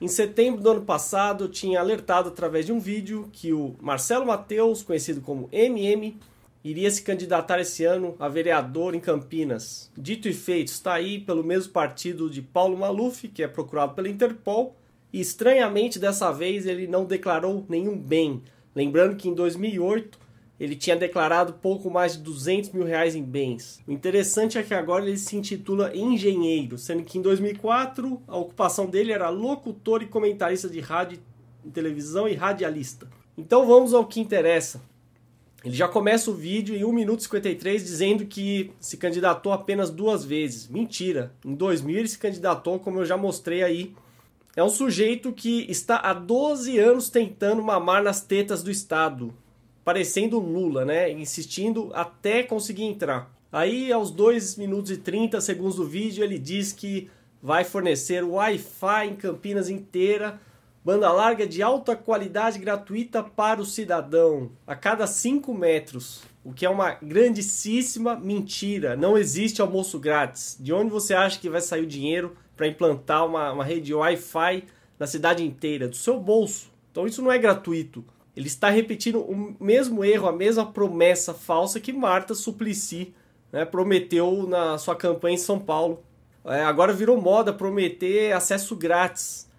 Em setembro do ano passado, eu tinha alertado através de um vídeo que o Marcelo Mateus, conhecido como MM, iria se candidatar esse ano a vereador em Campinas. Dito e feito, está aí pelo mesmo partido de Paulo Maluf, que é procurado pela Interpol, e estranhamente dessa vez ele não declarou nenhum bem. Lembrando que em 2008 ele tinha declarado pouco mais de 200 mil reais em bens. O interessante é que agora ele se intitula engenheiro, sendo que em 2004 a ocupação dele era locutor e comentarista de rádio, televisão e radialista. Então vamos ao que interessa. Ele já começa o vídeo em 1 minuto e 53 dizendo que se candidatou apenas duas vezes. Mentira! Em 2000 ele se candidatou, como eu já mostrei aí. É um sujeito que está há 12 anos tentando mamar nas tetas do Estado parecendo Lula, né? Insistindo até conseguir entrar. Aí, aos 2 minutos e 30 segundos do vídeo, ele diz que vai fornecer Wi-Fi em Campinas inteira, banda larga de alta qualidade gratuita para o cidadão, a cada 5 metros. O que é uma grandíssima mentira. Não existe almoço grátis. De onde você acha que vai sair o dinheiro para implantar uma, uma rede Wi-Fi na cidade inteira? Do seu bolso. Então isso não é gratuito. Ele está repetindo o mesmo erro, a mesma promessa falsa que Marta Suplicy né, prometeu na sua campanha em São Paulo. É, agora virou moda prometer acesso grátis,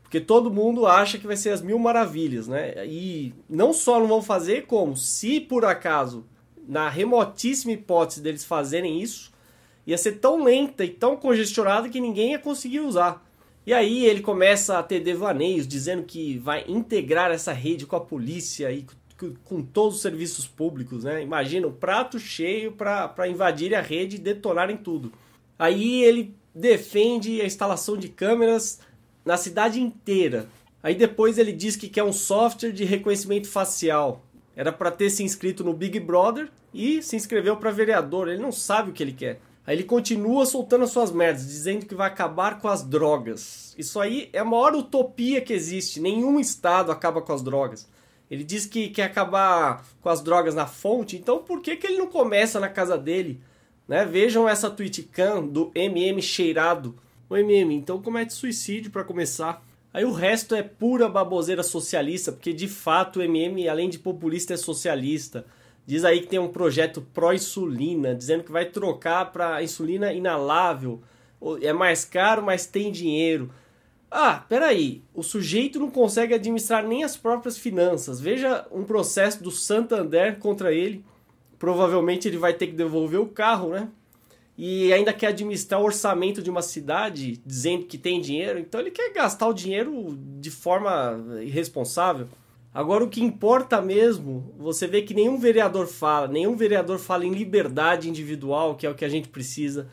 porque todo mundo acha que vai ser as mil maravilhas, né? E não só não vão fazer, como se por acaso, na remotíssima hipótese deles fazerem isso, ia ser tão lenta e tão congestionada que ninguém ia conseguir usar. E aí ele começa a ter devaneios, dizendo que vai integrar essa rede com a polícia e com todos os serviços públicos, né? Imagina o um prato cheio para pra invadir a rede e detonarem tudo. Aí ele defende a instalação de câmeras na cidade inteira. Aí depois ele diz que quer um software de reconhecimento facial. Era para ter se inscrito no Big Brother e se inscreveu para vereador. Ele não sabe o que ele quer. Aí ele continua soltando as suas merdas, dizendo que vai acabar com as drogas. Isso aí é a maior utopia que existe. Nenhum Estado acaba com as drogas. Ele diz que quer acabar com as drogas na fonte, então por que, que ele não começa na casa dele? Né? Vejam essa tweetcan do MM cheirado. O MM, então comete suicídio para começar. Aí o resto é pura baboseira socialista, porque de fato o MM, além de populista, é socialista. Diz aí que tem um projeto pró-insulina, dizendo que vai trocar para insulina inalável. É mais caro, mas tem dinheiro. Ah, peraí, o sujeito não consegue administrar nem as próprias finanças. Veja um processo do Santander contra ele. Provavelmente ele vai ter que devolver o carro, né? E ainda quer administrar o orçamento de uma cidade dizendo que tem dinheiro. Então ele quer gastar o dinheiro de forma irresponsável. Agora, o que importa mesmo, você vê que nenhum vereador fala, nenhum vereador fala em liberdade individual, que é o que a gente precisa.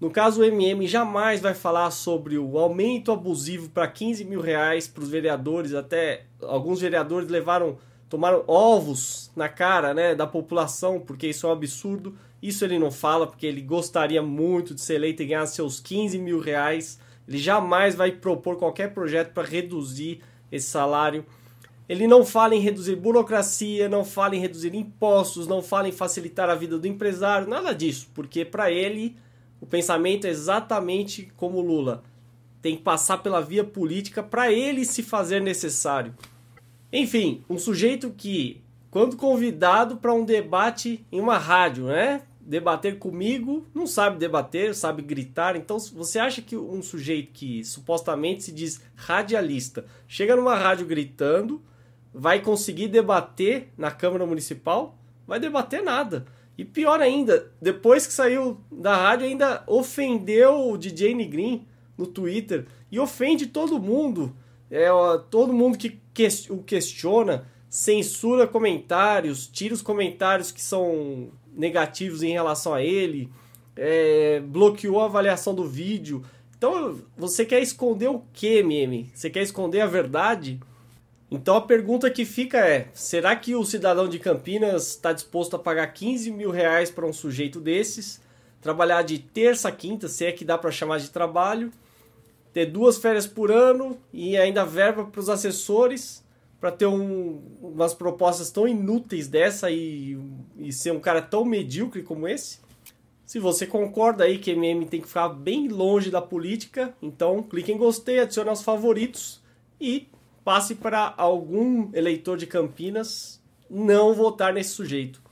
No caso, o MM jamais vai falar sobre o aumento abusivo para 15 mil reais para os vereadores, até alguns vereadores levaram, tomaram ovos na cara né, da população, porque isso é um absurdo. Isso ele não fala, porque ele gostaria muito de ser eleito e ganhar seus 15 mil reais. Ele jamais vai propor qualquer projeto para reduzir esse salário. Ele não fala em reduzir burocracia, não fala em reduzir impostos, não fala em facilitar a vida do empresário, nada disso, porque para ele o pensamento é exatamente como Lula. Tem que passar pela via política para ele se fazer necessário. Enfim, um sujeito que, quando convidado para um debate em uma rádio, né? Debater comigo, não sabe debater, sabe gritar. Então, você acha que um sujeito que supostamente se diz radialista chega numa rádio gritando, vai conseguir debater na Câmara Municipal? Vai debater nada. E pior ainda, depois que saiu da rádio, ainda ofendeu o DJ Green no Twitter. E ofende todo mundo. É, todo mundo que o questiona, censura comentários, tira os comentários que são negativos em relação a ele, é, bloqueou a avaliação do vídeo. Então, você quer esconder o que, meme? Você quer esconder a verdade? Então a pergunta que fica é: será que o cidadão de Campinas está disposto a pagar 15 mil reais para um sujeito desses, trabalhar de terça a quinta, se é que dá para chamar de trabalho, ter duas férias por ano e ainda verba para os assessores para ter um, umas propostas tão inúteis dessa e, e ser um cara tão medíocre como esse? Se você concorda aí que MM tem que ficar bem longe da política, então clique em gostei, adicione aos favoritos e passe para algum eleitor de Campinas não votar nesse sujeito.